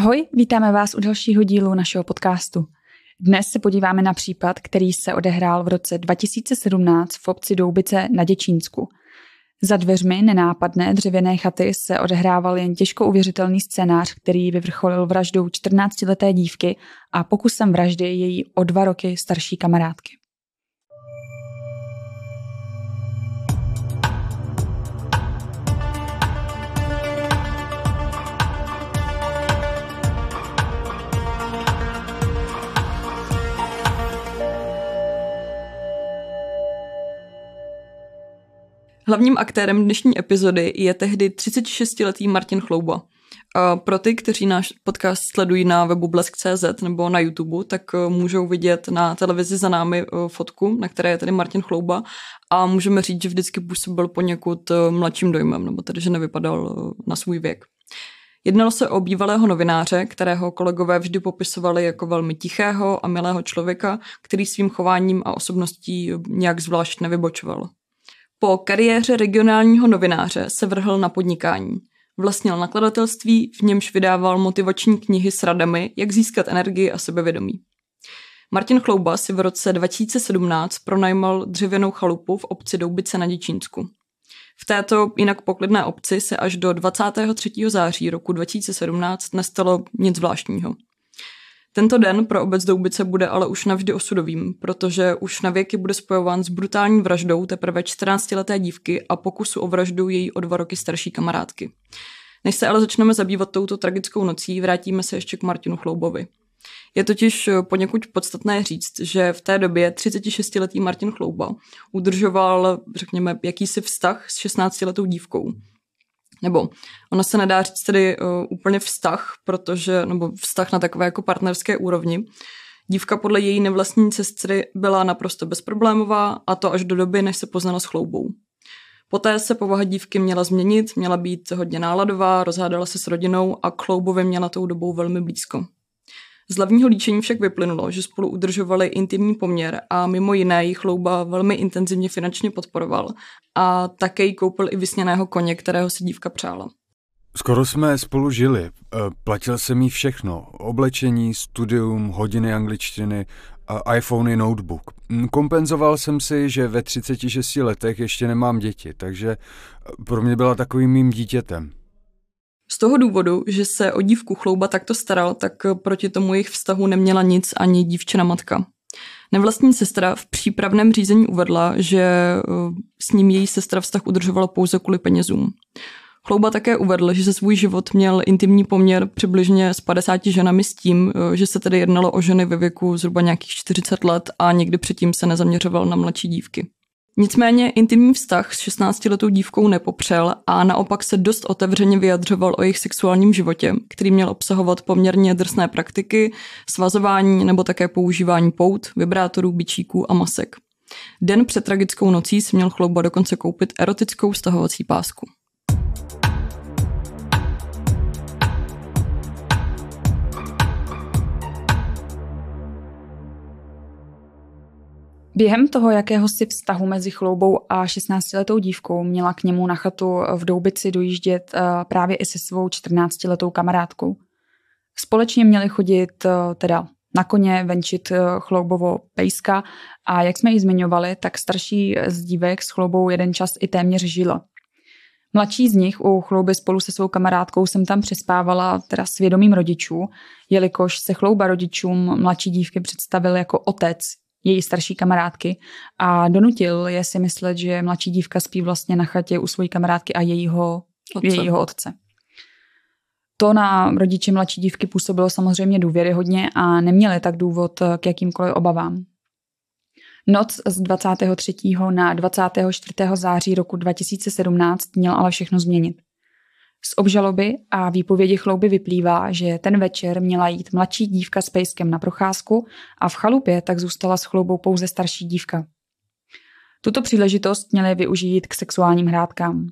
Ahoj, vítáme vás u dalšího dílu našeho podcastu. Dnes se podíváme na případ, který se odehrál v roce 2017 v obci Doubice na Děčínsku. Za dveřmi nenápadné dřevěné chaty se odehrával jen těžko uvěřitelný scénář, který vyvrcholil vraždou 14-leté dívky a pokusem vraždy její o dva roky starší kamarádky. Hlavním aktérem dnešní epizody je tehdy 36-letý Martin Chlouba. Pro ty, kteří náš podcast sledují na webu blesk.cz nebo na YouTube, tak eh, můžou vidět na televizi za námi eh, fotku, na které je tady Martin Chlouba a můžeme říct, že vždycky působil poněkud eh, mladším dojmem, nebo tedy, že nevypadal na svůj věk. Jednalo se o bývalého novináře, kterého kolegové vždy popisovali jako velmi tichého a milého člověka, který svým chováním a osobností nějak zvlášť nevybočoval. Po kariéře regionálního novináře se vrhl na podnikání. Vlastnil nakladatelství, v němž vydával motivační knihy s radami, jak získat energii a sebevědomí. Martin Chlouba si v roce 2017 pronajmal dřevěnou chalupu v obci Doubice na Děčínsku. V této jinak poklidné obci se až do 23. září roku 2017 nestalo nic zvláštního – tento den pro obec Doubice bude ale už navždy osudovým, protože už na věky bude spojován s brutální vraždou teprve 14-leté dívky a pokusu o vraždu její o dva roky starší kamarádky. Než se ale začneme zabývat touto tragickou nocí, vrátíme se ještě k Martinu Chloubovi. Je totiž poněkud podstatné říct, že v té době 36-letý Martin Chlouba udržoval, řekněme, jakýsi vztah s 16-letou dívkou nebo ono se nedá říct tedy uh, úplně vztah, protože, nebo vztah na takové jako partnerské úrovni. Dívka podle její nevlastní sestry byla naprosto bezproblémová a to až do doby, než se poznala s chloubou. Poté se povaha dívky měla změnit, měla být hodně náladová, rozhádala se s rodinou a Kloubovi měla tou dobou velmi blízko. Z hlavního líčení však vyplynulo, že spolu udržovali intimní poměr a mimo jiné jí chlouba velmi intenzivně finančně podporoval a také jí koupil i vysněného koně, kterého si dívka přála. Skoro jsme spolu žili. E, platil jsem mi všechno. Oblečení, studium, hodiny angličtiny, i notebook. Kompenzoval jsem si, že ve 36 letech ještě nemám děti, takže e, pro mě byla takovým mým dítětem. Z toho důvodu, že se o dívku chlouba takto staral, tak eh, proti tomu jejich vztahu neměla nic ani dívčina matka. Nevlastní sestra v přípravném řízení uvedla, že eh, s ním její sestra vztah udržovala pouze kvůli penězům. Chlouba také uvedl, že se svůj život měl intimní poměr přibližně s 50 ženami s tím, eh, že se tedy jednalo o ženy ve věku zhruba nějakých 40 let a někdy předtím se nezaměřoval na mladší dívky. Nicméně intimní vztah s 16-letou dívkou nepopřel a naopak se dost otevřeně vyjadřoval o jejich sexuálním životě, který měl obsahovat poměrně drsné praktiky, svazování nebo také používání pout, vibrátorů, bičíků a masek. Den před tragickou nocí si měl chlouba dokonce koupit erotickou stahovací pásku. Během toho si vztahu mezi chloubou a 16-letou dívkou měla k němu na chatu v Doubici dojíždět eh, právě i se svou 14-letou kamarádkou. Společně měli chodit eh, teda na koně venčit eh, chloubovo pejska a jak jsme ji zmiňovali, tak starší z dívek s chloubou jeden čas i téměř žila. Mladší z nich u chlouby spolu se svou kamarádkou jsem tam přespávala teda svědomím rodičů, jelikož se chlouba rodičům mladší dívky představil jako otec její starší kamarádky a donutil je si myslet, že mladší dívka spí vlastně na chatě u své kamarádky a jejího otce. jejího otce. To na rodiče mladší dívky působilo samozřejmě důvěryhodně a neměli tak důvod k jakýmkoliv obavám. Noc z 23. na 24. září roku 2017 měl ale všechno změnit. Z obžaloby a výpovědi chlouby vyplývá, že ten večer měla jít mladší dívka s pejskem na procházku a v chalupě tak zůstala s chloubou pouze starší dívka. Tuto příležitost měli využít k sexuálním hrádkám.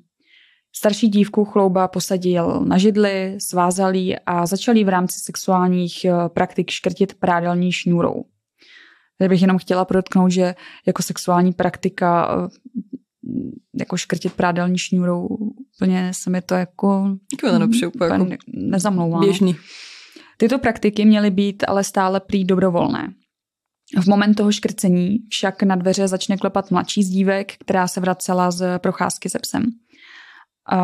Starší dívku chlouba posadil na židli, svázal ji a začal v rámci sexuálních eh, praktik škrtit prádelní šňůrou. Tady bych jenom chtěla protknout, že jako sexuální praktika eh, jako škrtit prádelní šňůrou, úplně se mi to jako, Kvělenopři, úplně jako nezamlouvá. No. Běžný. Tyto praktiky měly být ale stále prý dobrovolné. V moment toho škrcení však na dveře začne klepat mladší zdívek, která se vracela z procházky se psem.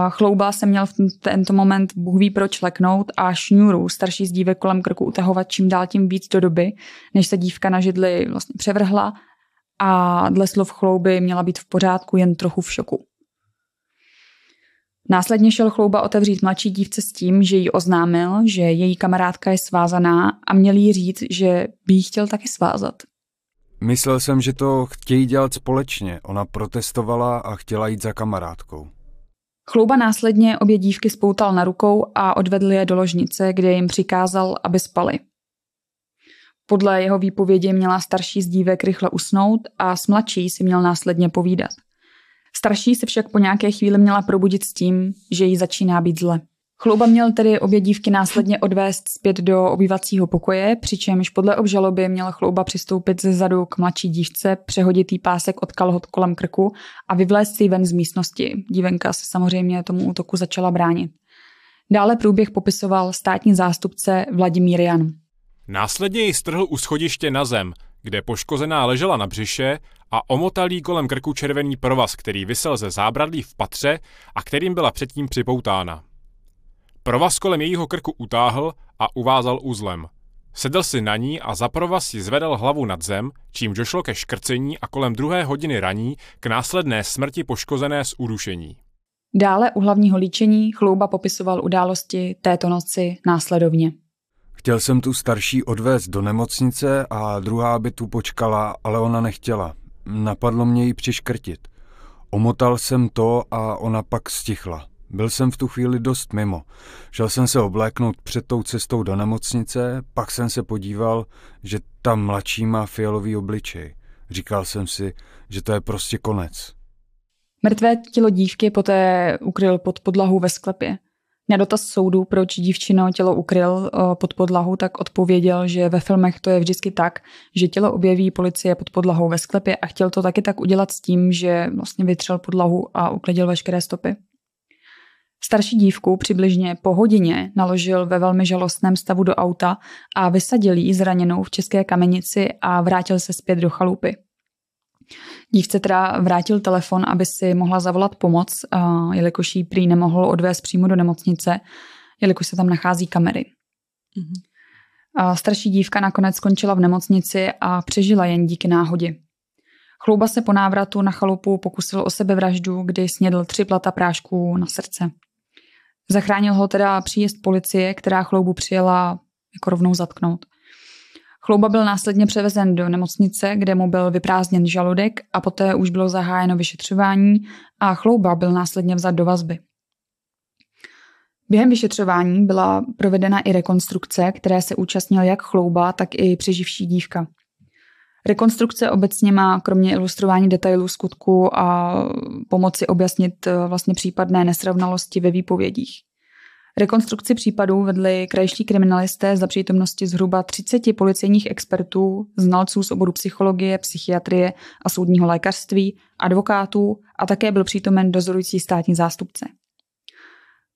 Chlouba se měl v tento moment Bůh ví proč leknout a šňůru starší zdívek kolem krku utahovat čím dál tím víc do doby, než se dívka na židli vlastně převrhla a dle slov chlouby měla být v pořádku jen trochu v šoku. Následně šel chlouba otevřít mladší dívce s tím, že jí oznámil, že její kamarádka je svázaná a měl jí říct, že by jí chtěl taky svázat. Myslel jsem, že to chtějí dělat společně. Ona protestovala a chtěla jít za kamarádkou. Chlouba následně obě dívky spoutal na rukou a odvedl je do ložnice, kde jim přikázal, aby spali. Podle jeho výpovědi měla starší z dívek rychle usnout a s mladší si měl následně povídat. Starší se však po nějaké chvíli měla probudit s tím, že jí začíná být zle. Chlouba měl tedy obě dívky následně odvést zpět do obývacího pokoje, přičemž podle obžaloby měl chlouba přistoupit ze zadu k mladší dívce, přehodit jí pásek od kalhot kolem krku a vyvlézt si ji ven z místnosti. Dívenka se samozřejmě tomu útoku začala bránit. Dále průběh popisoval státní zástupce Vladimír Jan. Následně ji strhl u schodiště na zem, kde poškozená ležela na břiše a omotal jí kolem krku červený provaz, který vysel ze zábradlí v patře a kterým byla předtím připoutána. Provaz kolem jejího krku utáhl a uvázal uzlem. Sedl si na ní a za provaz si zvedal hlavu nad zem, čím došlo ke škrcení a kolem druhé hodiny raní k následné smrti poškozené z urušení. Dále u hlavního líčení chlouba popisoval události této noci následovně. Chtěl jsem tu starší odvést do nemocnice a druhá by tu počkala, ale ona nechtěla. Napadlo mě ji přiškrtit. Omotal jsem to a ona pak stichla. Byl jsem v tu chvíli dost mimo. Šel jsem se obléknout před tou cestou do nemocnice, pak jsem se podíval, že ta mladší má fialový obličej. Říkal jsem si, že to je prostě konec. Mrtvé tělo dívky poté ukryl pod podlahu ve sklepě. Na dotaz soudu, proč dívčino tělo ukryl eh, pod podlahu, tak odpověděl, že ve filmech to je vždycky tak, že tělo objeví policie pod podlahou ve sklepě a chtěl to taky tak udělat s tím, že vlastně vytřel podlahu a uklidil veškeré stopy. Starší dívku přibližně po hodině naložil ve velmi žalostném stavu do auta a vysadil ji zraněnou v české kamenici a vrátil se zpět do chalupy. Dívce teda vrátil telefon, aby si mohla zavolat pomoc, jelikož jí prý nemohl odvést přímo do nemocnice, jelikož se tam nachází kamery. Mm-hmm. Starší dívka nakonec skončila v nemocnici a přežila jen díky náhodě. Chlouba se po návratu na chalupu pokusil o sebevraždu, kdy snědl tři plata prášků na srdce. Zachránil ho teda příjezd policie, která chloubu přijela jako rovnou zatknout. Chlouba byl následně převezen do nemocnice, kde mu byl vyprázdněn žaludek a poté už bylo zahájeno vyšetřování a Chlouba byl následně vzat do vazby. Během vyšetřování byla provedena i rekonstrukce, které se účastnil jak Chlouba, tak i přeživší dívka. Rekonstrukce obecně má kromě ilustrování detailů skutku a pomoci objasnit eh, vlastně případné nesrovnalosti ve výpovědích. Rekonstrukci případů vedli krajiští kriminalisté za přítomnosti zhruba 30 policejních expertů, znalců z oboru psychologie, psychiatrie a soudního lékařství, advokátů a také byl přítomen dozorující státní zástupce.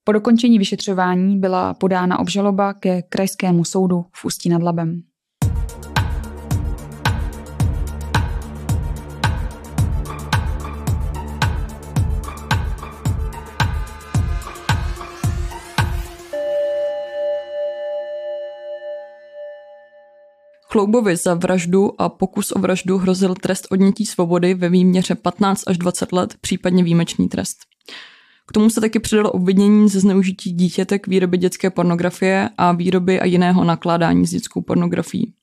Po dokončení vyšetřování byla podána obžaloba ke krajskému soudu v Ústí nad Labem. Chloubovi za vraždu a pokus o vraždu hrozil trest odnětí svobody ve výměře 15 až 20 let, případně výjimečný trest. K tomu se taky přidalo obvinění ze zneužití dítěte k výrobě dětské pornografie a výroby a jiného nakládání s dětskou pornografií.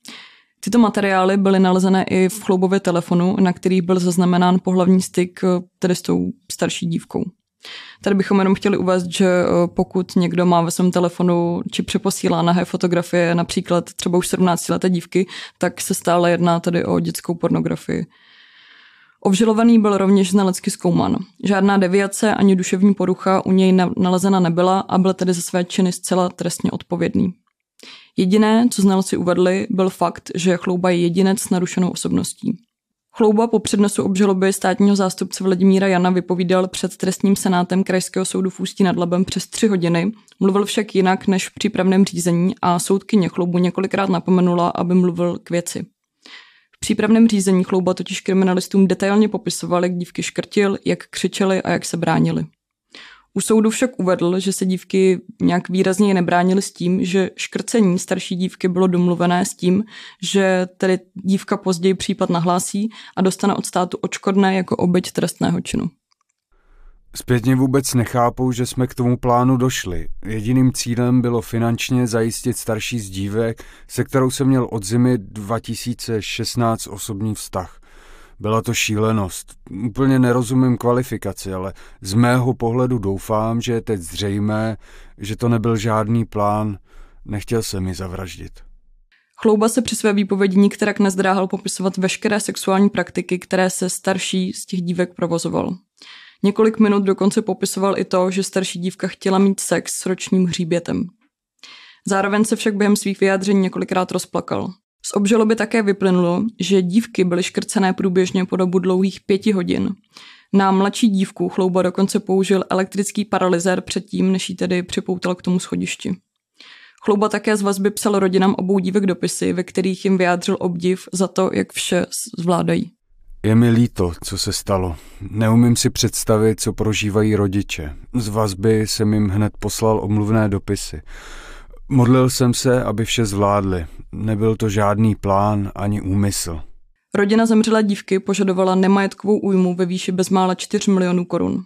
Tyto materiály byly nalezené i v chloubově telefonu, na který byl zaznamenán pohlavní styk tedy s tou starší dívkou. Tady bychom jenom chtěli uvést, že eh, pokud někdo má ve svém telefonu či přeposílá nahé fotografie, například třeba už 17-leté dívky, tak se stále jedná tedy o dětskou pornografii. Ovžilovaný byl rovněž znalecky zkouman. Žádná deviace ani duševní porucha u něj nalezena nebyla a byl tedy za své činy zcela trestně odpovědný. Jediné, co znalci uvedli, byl fakt, že chlouba je jedinec s narušenou osobností. Chlouba po přednesu obžaloby státního zástupce Vladimíra Jana vypovídal před trestním senátem Krajského soudu v Ústí nad Labem přes tři hodiny, mluvil však jinak než v přípravném řízení a soudkyně Chloubu několikrát napomenula, aby mluvil k věci. V přípravném řízení Chlouba totiž kriminalistům detailně popisoval, jak dívky škrtil, jak křičeli a jak se bránili. U soudu však uvedl, že se dívky nějak výrazně nebránily s tím, že škrcení starší dívky bylo domluvené s tím, že tedy dívka později případ nahlásí a dostane od státu očkodné jako oběť trestného činu. Zpětně vůbec nechápou, že jsme k tomu plánu došli. Jediným cílem bylo finančně zajistit starší z dívek, se kterou jsem měl od zimy 2016 osobní vztah. Byla to šílenost. Úplně nerozumím kvalifikaci, ale z mého pohledu doufám, že je teď zřejmé, že to nebyl žádný plán. Nechtěl se mi zavraždit. Chlouba se při své výpovědi nikterak nezdráhal popisovat veškeré sexuální praktiky, které se starší z těch dívek provozoval. Několik minut dokonce popisoval i to, že starší dívka chtěla mít sex s ročním hříbětem. Zároveň se však během svých vyjádření několikrát rozplakal. Z obžaloby také vyplynulo, že dívky byly škrcené průběžně po dobu dlouhých pěti hodin. Na mladší dívku chlouba dokonce použil elektrický paralyzer předtím, než ji tedy připoutal k tomu schodišti. Chlouba také z vazby psal rodinám obou dívek dopisy, ve kterých jim vyjádřil obdiv za to, jak vše zvládají. Je mi líto, co se stalo. Neumím si představit, co prožívají rodiče. Z vazby jsem jim hned poslal omluvné dopisy. Modlil jsem se, aby vše zvládli. Nebyl to žádný plán ani úmysl. Rodina zemřelé dívky požadovala nemajetkovou újmu ve výši bezmála 4 milionů korun.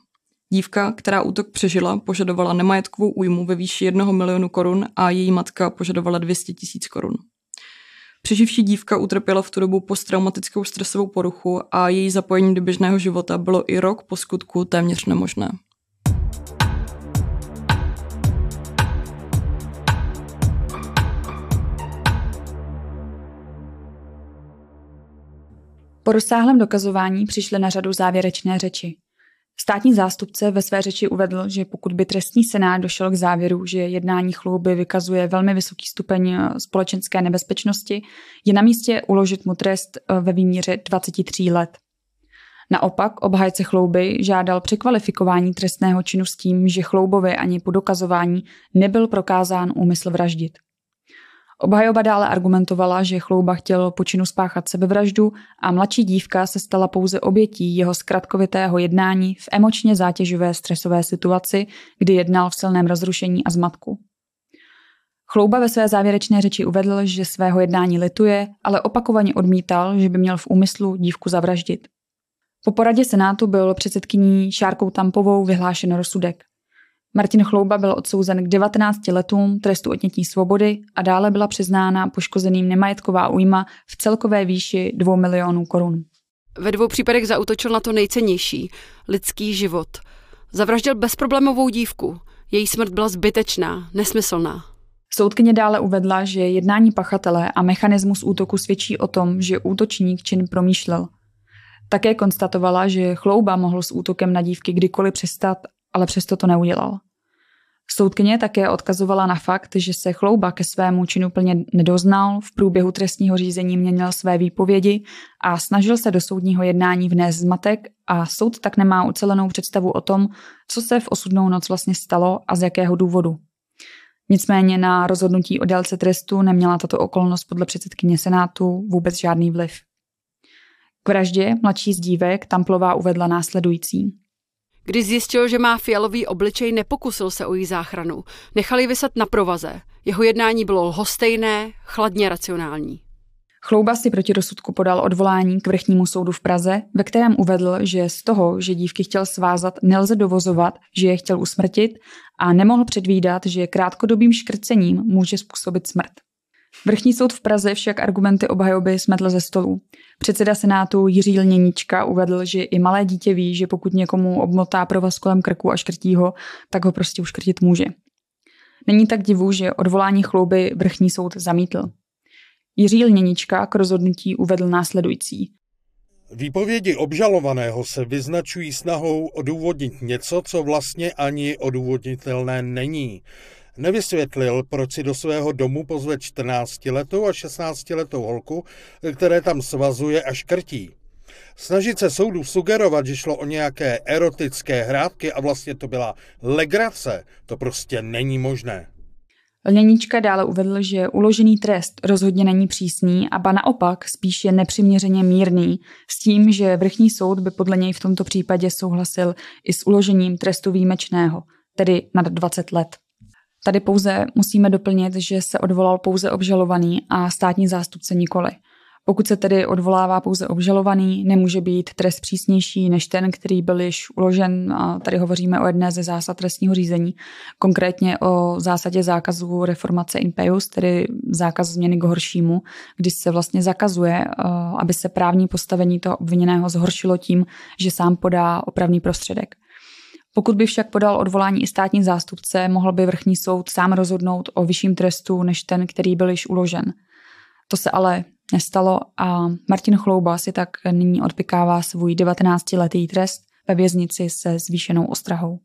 Dívka, která útok přežila, požadovala nemajetkovou újmu ve výši 1 milionu korun a její matka požadovala 200 tisíc korun. Přeživší dívka utrpěla v tu dobu posttraumatickou stresovou poruchu a její zapojení do běžného života bylo i rok po skutku téměř nemožné. Po rozsáhlém dokazování přišly na řadu závěrečné řeči. Státní zástupce ve své řeči uvedl, že pokud by trestní senát došel k závěru, že jednání chlouby vykazuje velmi vysoký stupeň eh, společenské nebezpečnosti, je na místě uložit mu trest eh, ve výměře 23 let. Naopak obhajce chlouby žádal překvalifikování trestného činu s tím, že chloubovi ani po dokazování nebyl prokázán úmysl vraždit. Obhajoba dále argumentovala, že Chlouba chtěl počinu spáchat sebevraždu a mladší dívka se stala pouze obětí jeho zkratkovitého jednání v emočně zátěžové stresové situaci, kdy jednal v silném rozrušení a zmatku. Chlouba ve své závěrečné řeči uvedl, že svého jednání lituje, ale opakovaně odmítal, že by měl v úmyslu dívku zavraždit. Po poradě Senátu byl předsedkyní Šárkou Tampovou vyhlášen rozsudek. Martin Chlouba byl odsouzen k 19 letům trestu odnětí svobody a dále byla přiznána poškozeným nemajetková újma v celkové výši 2 milionů korun. Ve dvou případech zautočil na to nejcennější lidský život. Zavraždil bezproblémovou dívku. Její smrt byla zbytečná, nesmyslná. Soudkyně dále uvedla, že jednání pachatele a mechanismus útoku svědčí o tom, že útočník čin promýšlel. Také konstatovala, že chlouba mohl s útokem na dívky kdykoliv přestat ale přesto to neudělal. Soudkyně také odkazovala na fakt, že se chlouba ke svému činu plně nedoznal, v průběhu trestního řízení měnil své výpovědi a snažil se do soudního jednání vnést zmatek a soud tak nemá ucelenou představu o tom, co se v osudnou noc vlastně stalo a z jakého důvodu. Nicméně na rozhodnutí o délce trestu neměla tato okolnost podle předsedkyně Senátu vůbec žádný vliv. K vraždě mladší z dívek Tamplová uvedla následující. Když zjistil, že má fialový obličej, nepokusil se o její záchranu. Nechali vyset na provaze. Jeho jednání bylo lhostejné, chladně racionální. Chlouba si proti rozsudku podal odvolání k vrchnímu soudu v Praze, ve kterém uvedl, že z toho, že dívky chtěl svázat, nelze dovozovat, že je chtěl usmrtit a nemohl předvídat, že krátkodobým škrcením může způsobit smrt. Vrchní soud v Praze však argumenty obhajoby smetl ze stolu. Předseda Senátu Jiří Lněníčka uvedl, že i malé dítě ví, že pokud někomu obmotá provaz kolem krku a škrtí ho, tak ho prostě uškrtit může. Není tak divu, že odvolání chlouby vrchní soud zamítl. Jiří Lněnička k rozhodnutí uvedl následující. Výpovědi obžalovaného se vyznačují snahou odůvodnit něco, co vlastně ani odůvodnitelné není. Nevysvětlil, proč si do svého domu pozve 14-letou a 16-letou holku, které tam svazuje a škrtí. Snažit se soudu sugerovat, že šlo o nějaké erotické hrádky a vlastně to byla legrace, to prostě není možné. Lněnička dále uvedl, že uložený trest rozhodně není přísný a ba naopak spíš je nepřiměřeně mírný, s tím, že vrchní soud by podle něj v tomto případě souhlasil i s uložením trestu výjimečného, tedy nad 20 let. Tady pouze musíme doplnit, že se odvolal pouze obžalovaný a státní zástupce nikoli. Pokud se tedy odvolává pouze obžalovaný, nemůže být trest přísnější než ten, který byl již uložen. A tady hovoříme o jedné ze zásad trestního řízení, konkrétně o zásadě zákazu reformace impeus, tedy zákaz změny k horšímu, kdy se vlastně zakazuje, eh, aby se právní postavení toho obviněného zhoršilo tím, že sám podá opravný prostředek. Pokud by však podal odvolání i státní zástupce, mohl by vrchní soud sám rozhodnout o vyšším trestu než ten, který byl již uložen. To se ale nestalo a Martin Chlouba si tak nyní odpikává svůj 19-letý trest ve věznici se zvýšenou ostrahou.